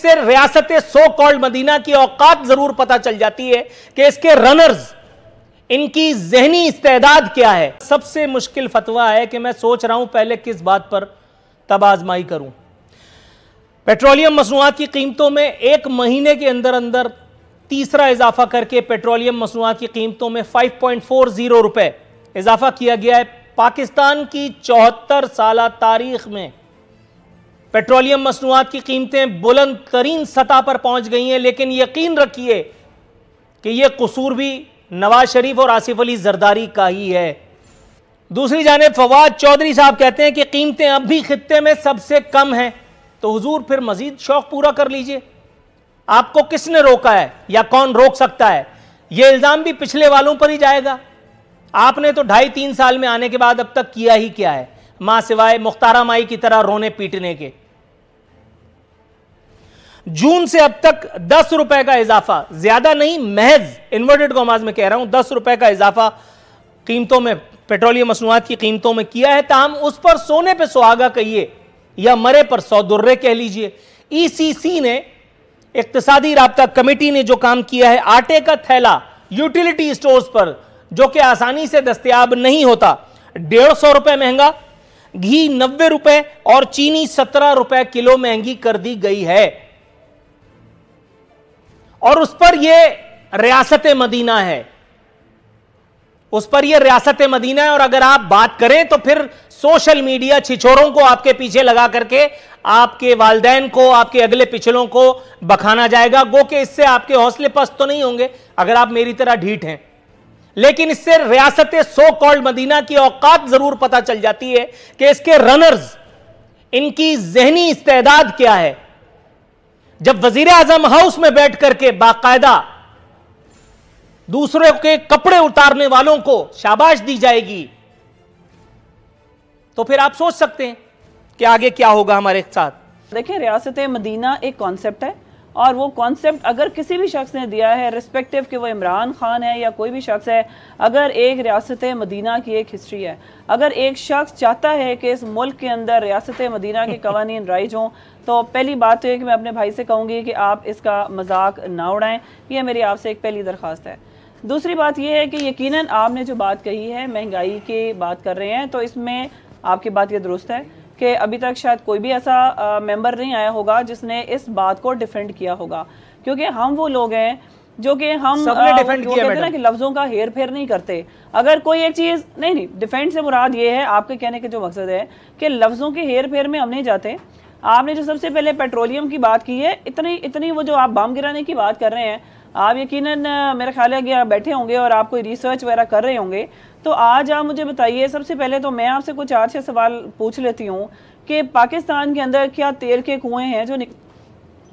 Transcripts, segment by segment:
इससे रियासत so called Medina की औकात जरूर पता चल जाती है कि इसके रनर्स इनकी जहनी इस्तेदाद क्या है सबसे मुश्किल फतवा है कि मैं सोच रहा हूं पहले किस बात पर तब आजमाई करूं पेट्रोलियम मसनूआत की कीमतों में एक महीने के अंदर अंदर तीसरा इजाफा करके पेट्रोलियम मसनूआत की कीमतों में 5.40 रुपए इजाफा किया गया है पाकिस्तान की चौहत्तर साल तारीख में पेट्रोलियम मसनूआत की कीमतें बुलंद तरीन सतह पर पहुंच गई हैं लेकिन यकीन रखिए कि यह कसूर भी नवाज शरीफ और आसिफ अली जरदारी का ही है दूसरी जानब फवाद चौधरी साहब कहते हैं कि कीमतें अब भी खत्े में सबसे कम हैं तो हजूर फिर मजीद शौक पूरा कर लीजिए आपको किसने रोका है या कौन रोक सकता है यह इल्ज़ाम भी पिछले वालों पर ही जाएगा आपने तो ढाई तीन साल में आने के बाद अब तक किया ही क्या है माँ सिवाय मुख्तारा माई की तरह रोने पीटने के जून से अब तक दस रुपए का इजाफा ज्यादा नहीं महज इन्वर्टेड कॉमाज में कह रहा हूं दस रुपए का इजाफा कीमतों में पेट्रोलियम मसनूआत की कीमतों में किया है ताहम उस पर सोने पर सुहागा कहिए या मरे पर सौ दुर्रे कह लीजिए ईसीसी e ने इकतसादी रबता कमेटी ने जो काम किया है आटे का थैला यूटिलिटी स्टोर्स पर जो कि आसानी से दस्तियाब नहीं होता डेढ़ सौ रुपए महंगा घी नब्बे रुपए और चीनी सत्रह रुपए किलो महंगी कर दी गई है और उस पर यह रियासत मदीना है उस पर यह रियासत मदीना है और अगर आप बात करें तो फिर सोशल मीडिया छिछोरों को आपके पीछे लगा करके आपके वालदेन को आपके अगले पिछलों को बखाना जाएगा गो के इससे आपके हौसले पस्त तो नहीं होंगे अगर आप मेरी तरह ढीठ हैं लेकिन इससे रियासत सो कॉल्ड मदीना की औकात जरूर पता चल जाती है कि इसके रनर्स इनकी जहनी इस्तेदाद क्या है जब वजीर आजम हाउस में बैठ करके बाकायदा दूसरों के कपड़े उतारने वालों को शाबाश दी जाएगी तो फिर आप सोच सकते हैं कि आगे क्या होगा हमारे साथ देखिए रियासत मदीना एक कॉन्सेप्ट है और वो कॉन्सेप्ट अगर किसी भी शख्स ने दिया है रिस्पेक्टिव कि वो इमरान खान है या कोई भी शख्स है अगर एक रियासत मदीना की एक हिस्ट्री है अगर एक शख्स चाहता है कि इस मुल्क के अंदर रियासत मदीना के कवानीन राइज हों तो पहली बात तो है कि मैं अपने भाई से कहूँगी कि आप इसका मजाक ना उड़ाएं यह मेरी आपसे एक पहली दरख्वास्त है दूसरी बात यह है कि यकीनन आपने जो बात कही है महंगाई की बात कर रहे हैं तो इसमें आपकी बात यह दुरुस्त है कि अभी तक शायद कोई भी ऐसा मेंबर नहीं आया होगा जिसने इस बात को डिफेंड किया होगा क्योंकि हम वो लोग हैं जो कि हम सबने डिफेंड किया कहते ना कि लफ्जों का हेर फेर नहीं करते अगर कोई एक चीज नहीं नहीं डिफेंड से मुराद ये है आपके कहने के जो मकसद है कि लफ्जों के हेर फेर में हम नहीं जाते आपने जो सबसे पहले पेट्रोलियम की बात की है इतनी इतनी वो जो आप बम गिराने की बात कर रहे हैं आप यकीनन मेरा ख्याल है कि आप बैठे होंगे और आप कोई रिसर्च वगैरह कर रहे होंगे तो आज आप मुझे बताइए सबसे पहले तो मैं आपसे कुछ चार छः सवाल पूछ लेती हूँ कि पाकिस्तान के अंदर क्या तेल के कुएँ हैं जो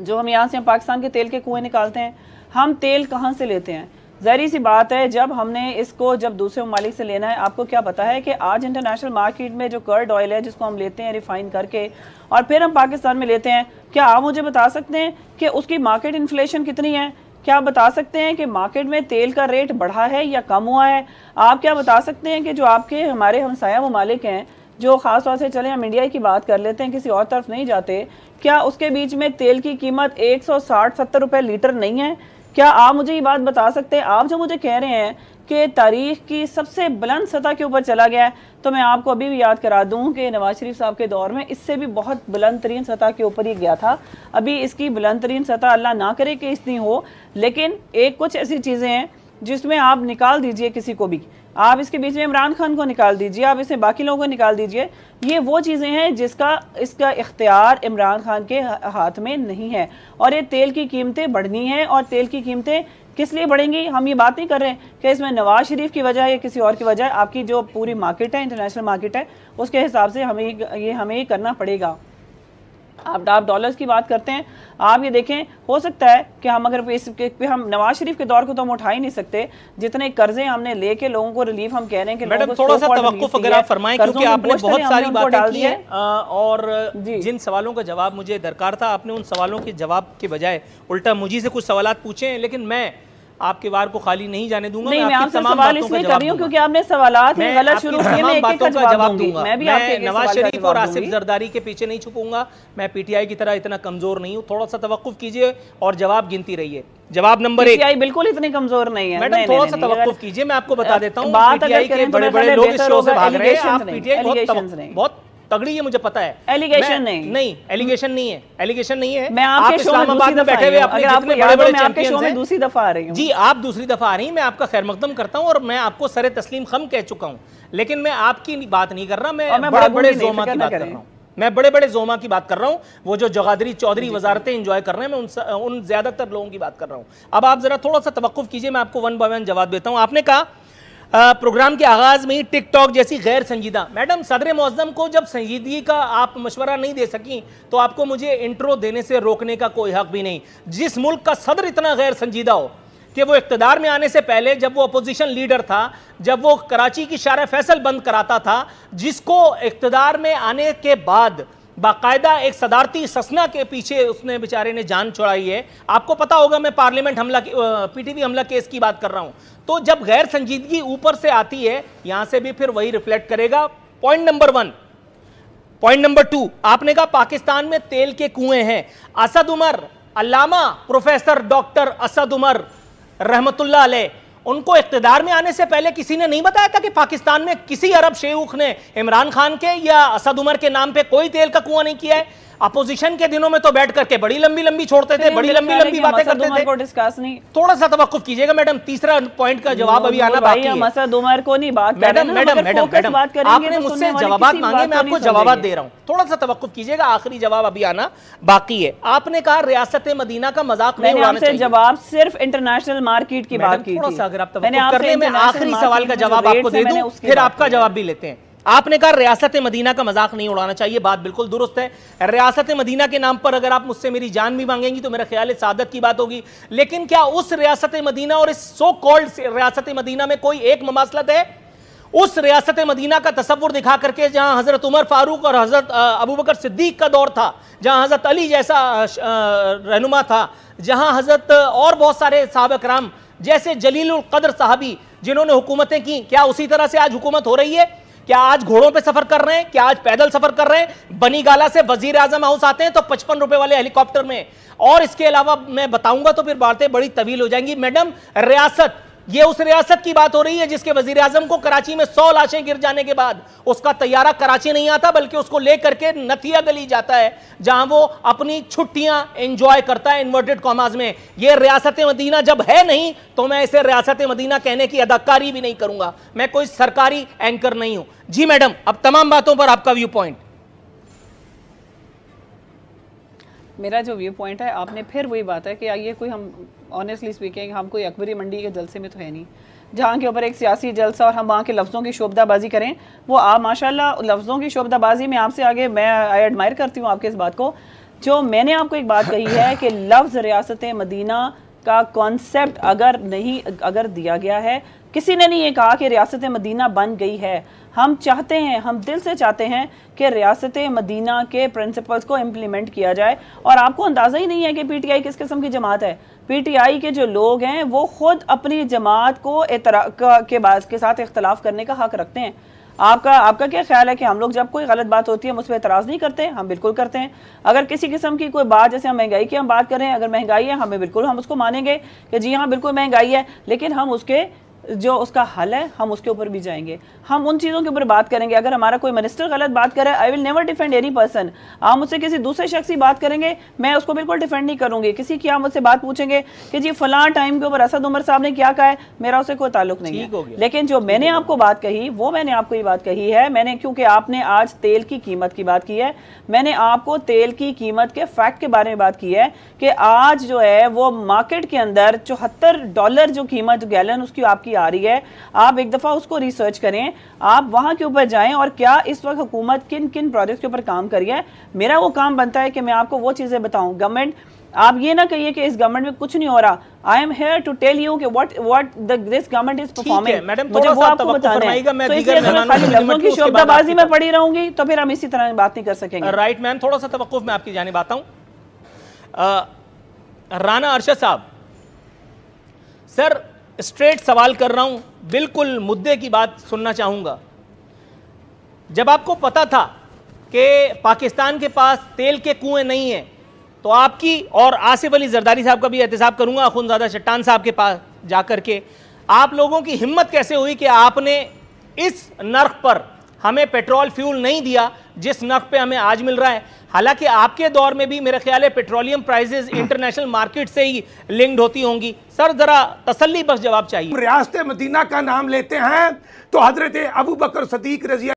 जो हम यहाँ से हम पाकिस्तान के तेल के कुएं निकालते हैं हम तेल कहाँ से लेते हैं जहरी सी बात है जब हमने इसको जब दूसरे ममालिक से लेना है आपको क्या पता है कि आज इंटरनेशनल मार्केट में जो कर्ड ऑयल है जिसको हम लेते हैं रिफाइन करके और फिर हम पाकिस्तान में लेते हैं क्या आप मुझे बता सकते हैं कि उसकी मार्केट इन्फ्लेशन कितनी है क्या आप बता सकते हैं कि मार्केट में तेल का रेट बढ़ा है या कम हुआ है आप क्या बता सकते हैं कि जो आपके हमारे हमसाया ममालिक हैं जो ख़ास तौर से चले हम इंडिया की बात कर लेते हैं किसी और तरफ नहीं जाते क्या उसके बीच में तेल की कीमत एक सौ साठ सत्तर रुपये लीटर नहीं है क्या आप मुझे ये बात बता सकते हैं आप जो मुझे कह रहे हैं कि तारीख की सबसे बुलंद सतह के ऊपर चला गया है तो मैं आपको अभी भी याद करा दूं कि नवाज शरीफ साहब के दौर में इससे भी बहुत बुलंद तरीन सतह के ऊपर ही गया था अभी इसकी बुलंद तरीन सतह अल्लाह ना करे कि इतनी हो लेकिन एक कुछ ऐसी चीज़ें हैं जिसमें आप निकाल दीजिए किसी को भी आप इसके बीच में इमरान खान को निकाल दीजिए आप इसमें बाकी लोगों को निकाल दीजिए ये वो चीज़ें हैं जिसका इसका इख्तियार इमरान खान के हाथ में नहीं है और ये तेल की कीमतें बढ़नी हैं और तेल की कीमतें किस लिए बढ़ेंगी हम ये बात नहीं कर रहे हैं कि इसमें नवाज शरीफ की वजह या किसी और की वजह आपकी जो पूरी मार्केट है इंटरनेशनल मार्केट है उसके हिसाब से हमें ये हमें करना पड़ेगा आप आप डॉलर्स की बात करते हैं आप ये देखें हो सकता है कि हम अगर इस पे हम नवाज शरीफ के दौर को तो हम उठा ही नहीं सकते जितने कर्जे हमने लेके लोगों को रिलीफ हम कह रहे हैं कि मैडम थोड़ा सा तवक्कुफ अगर आप फरमाएं क्योंकि आपने बहुत सारी बातें की हैं और जिन सवालों का जवाब मुझे दरकार था आपने उन सवालों के जवाब के बजाय उल्टा मुझे से कुछ सवाल पूछे लेकिन मैं आपके वार को खाली नहीं जाने दूंगा नहीं, मैं आपसे सवाल इसलिए कर रही हूँ क्योंकि आपने सवाल गलत शुरू किए बातों का जवाब दूंगा मैं नवाज शरीफ और आसिफ जरदारी के पीछे नहीं छुपूंगा मैं पीटीआई की तरह इतना कमजोर नहीं हूँ थोड़ा सा तवक्फ कीजिए और जवाब गिनती रहिए जवाब नंबर एक बिल्कुल इतने कमजोर नहीं है मैडम थोड़ा सा तवक्फ कीजिए मैं आपको बता देता हूँ बड़े तो बड़े लोग इस शो से भाग रहे हैं बहुत तगड़ी है मुझे पता है एलिगेशन नहीं नहीं एलिगेशन नहीं है एलिगेशन नहीं है मैं आपके आप इस्लामाबाद में बैठे हुए अपने जितने बड़े बड़े चैंपियंस हैं दूसरी दफा आ रही हूं जी आप दूसरी दफा आ रही हैं मैं आपका खैर मकदम करता हूँ और मैं आपको सर तस्लीम खम कह चुका हूँ लेकिन मैं आपकी बात नहीं कर रहा मैं बड़े बड़े जोमा की बात कर रहा हूँ मैं बड़े बड़े जोमा की बात कर रहा हूं वो जो जगादरी चौधरी वजारतें इंजॉय कर रहे हैं मैं उन स, उन ज़्यादातर लोगों की बात कर रहा हूं अब आप ज़रा थोड़ा सा तवक्फ़ कीजिए मैं आपको वन बाय वन जवाब देता हूं आपने कहा प्रोग्राम के आगाज़ में ही टिकटॉक जैसी गैर संजीदा मैडम सदर मौजम को जब संजीदगी का आप मशवरा नहीं दे सकी तो आपको मुझे इंट्रो देने से रोकने का कोई हक भी नहीं जिस मुल्क का सदर इतना गैर संजीदा हो कि वो इकतदार में आने से पहले जब वो अपोजिशन लीडर था जब वो कराची की शार फैसल बंद कराता था जिसको इकतदार में आने के बाद बाकायदा एक सदारती ससना के पीछे उसने बेचारे ने जान छुड़ाई है आपको पता होगा मैं पार्लियामेंट हमला पीटीवी हमला केस की बात कर रहा हूँ तो जब गैर संजीदगी ऊपर से आती है यहां से भी फिर वही रिफ्लेक्ट करेगा point number one point number two आपने कहा पाकिस्तान में तेल के कुएं हैं असद उमर अलामा प्रोफेसर डॉक्टर असद उमर रहमतुल्ला अलह उनको इकतदार में आने से पहले किसी ने नहीं बताया था कि पाकिस्तान में किसी अरब शेख ने इमरान खान के या असद उमर के नाम पे कोई तेल का कुआं नहीं किया है अपोजिशन के दिनों में तो बैठ करके बड़ी लंबी लंबी छोड़ते थे बड़ी लंबी लंबी बातें करते थे थोड़ा सा तवक्फ कीजिएगा मैडम तीसरा पॉइंट का जवाब अभी आना बाकी है असद उमर को नहीं बात मैडम मैडम मैडम मैडम आपने तो मुझसे जवाब मांगे मैं आपको जवाब दे रहा हूँ थोड़ा सा तवक्फ कीजिएगा आखिरी जवाब अभी आना बाकी है आपने कहा रियासत मदीना का मजाक नहीं उड़ाना चाहिए जवाब सिर्फ इंटरनेशनल मार्केट की बात की थोड़ा सा अगर आप तवक्फ कर ले मैं आखिरी सवाल का जवाब आपको दे दूं फिर आपका जवाब भी लेते हैं आपने कहा रियासत मदीना का मजाक नहीं उड़ाना चाहिए बात बिल्कुल दुरुस्त है रियासत मदीना के नाम पर अगर आप मुझसे मेरी जान भी मांगेंगी तो मेरा ख्याल सादत की बात होगी लेकिन क्या उस रियासत मदीना और इस सो कॉल्ड रियासत मदीना में कोई एक ममासलत है उस रियासत मदीना का तस्वुर दिखा करके जहां हज़रत उमर फारूक और हज़रत अबू बकर सिद्दीक का दौर था जहां हज़रत अली जैसा रहनुमा था जहां हज़रत और बहुत सारे सबक राम जैसे जलील कदर साहबी जिन्होंने हुकूमतें की क्या उसी तरह से आज हुकूमत हो रही है क्या आज घोड़ों पे सफर कर रहे हैं क्या आज पैदल सफर कर रहे हैं बनीगाला से वजीर आजम हाउस आते हैं तो पचपन रुपए वाले हेलीकॉप्टर में और इसके अलावा मैं बताऊंगा तो फिर बातें बड़ी तवील हो जाएंगी मैडम रियासत ये उस रियासत की बात हो रही है जिसके वजीर आजम को कराची में सौ लाशें गिर जाने के बाद उसका तैयारा कराची नहीं आता बल्कि उसको लेकर के नथिया गली जाता है जहां वो अपनी छुट्टियां एंजॉय करता है इन्वर्टेड कॉमाज में ये रियासत मदीना जब है नहीं तो मैं इसे रियासत मदीना कहने की अदाकारी भी नहीं करूंगा मैं कोई सरकारी एंकर नहीं हूं जी मैडम अब तमाम बातों पर आपका व्यू पॉइंट मेरा जो व्यू पॉइंट है आपने फिर वही बात है कि आइए कोई हम ऑनेस्टली स्पीकिंग हम कोई अकबरी मंडी के जलसे में तो है नहीं जहाँ के ऊपर एक सियासी जलसा और हम वहाँ के लफ्ज़ों की शोबदाबाजी करें वो आप माशाल्लाह लफ्ज़ों की शोबदाबाजी में आपसे आगे मैं आई एडमायर करती हूँ आपके इस बात को जो मैंने आपको एक बात कही है कि लफ्ज़ रियासत मदीना का कॉन्सेप्ट अगर नहीं अगर दिया गया है किसी ने नहीं ये कहा कि रियासत मदीना बन गई है हम चाहते हैं हम दिल से चाहते हैं कि रियासत मदीना के प्रिंसिपल्स को इम्प्लीमेंट किया जाए और आपको अंदाज़ा ही नहीं है कि पीटीआई किस किस्म की जमात है पीटीआई के जो लोग हैं वो खुद अपनी जमात को एतरा के बाद के साथ इख्तलाफ करने का हक रखते हैं आपका आपका क्या ख्याल है कि हम लोग जब कोई गलत बात होती है हम उस पर एतराज़ नहीं करते हम बिल्कुल करते हैं अगर किसी किस्म की कोई बात जैसे हम महंगाई की हम बात करें अगर महंगाई है हमें बिल्कुल हम उसको मानेंगे कि जी हाँ बिल्कुल महंगाई है लेकिन हम उसके जो उसका हल है हम उसके ऊपर भी जाएंगे हम उन चीज़ों के ऊपर बात करेंगे अगर हमारा कोई मिनिस्टर गलत बात करे I will never defend any person आप मुझसे किसी दूसरे शख्स की बात करेंगे मैं उसको बिल्कुल डिफेंड नहीं करूंगी किसी की आप मुझसे बात पूछेंगे कि जी फला टाइम के ऊपर असद उमर साहब ने क्या कहा है मेरा उससे कोई ताल्लुक नहीं है लेकिन जो मैंने आपको बात कही वो मैंने आपको ये बात कही है मैंने क्योंकि आपने आज तेल की कीमत की बात की है मैंने आपको तेल की कीमत के फैक्ट के बारे में बात की है कि आज जो है वो मार्केट के अंदर चौहत्तर डॉलर जो कीमत गैलन उसकी आपकी आपकी आ रही है आप एक दफ़ा उसको रिसर्च करें आप वहां के ऊपर जाएँ और क्या इस वक्त हुकूमत किन किन प्रोजेक्ट के ऊपर काम कर है मेरा वो काम बनता है कि मैं आपको वो चीज़ें बताऊं गवर्नमेंट आप ये ना कहिए कि इस गवर्नमेंट में कुछ नहीं हो रहा I am here to tell you what what this government is performing madam तो में पड़ी रहूंगी तो फिर हम इसी तरह बात नहीं कर सकेंगे राइट मैम थोड़ा सा तवक्कुफ मैं आपकी जाने आता हूँ राना अरशद साहब सर स्ट्रेट सवाल कर रहा हूं बिल्कुल मुद्दे की बात सुनना चाहूंगा जब आपको पता था कि पाकिस्तान के पास तेल के कुएं नहीं हैं तो आपकी और आसिफ अली जरदारी साहब का भी एहतसाब करूंगा खुनजादा चट्टान साहब के पास जा के आप लोगों की हिम्मत कैसे हुई कि आपने इस नर्क पर हमें पेट्रोल फ्यूल नहीं दिया जिस नख पे हमें आज मिल रहा है हालांकि आपके दौर में भी मेरे ख्याल है पेट्रोलियम प्राइजेज इंटरनेशनल मार्केट से ही लिंक्ड होती होंगी सर जरा तसल्ली बस जवाब चाहिए रियासत मदीना का नाम लेते हैं तो हजरत अबू बकर सदीक रजिया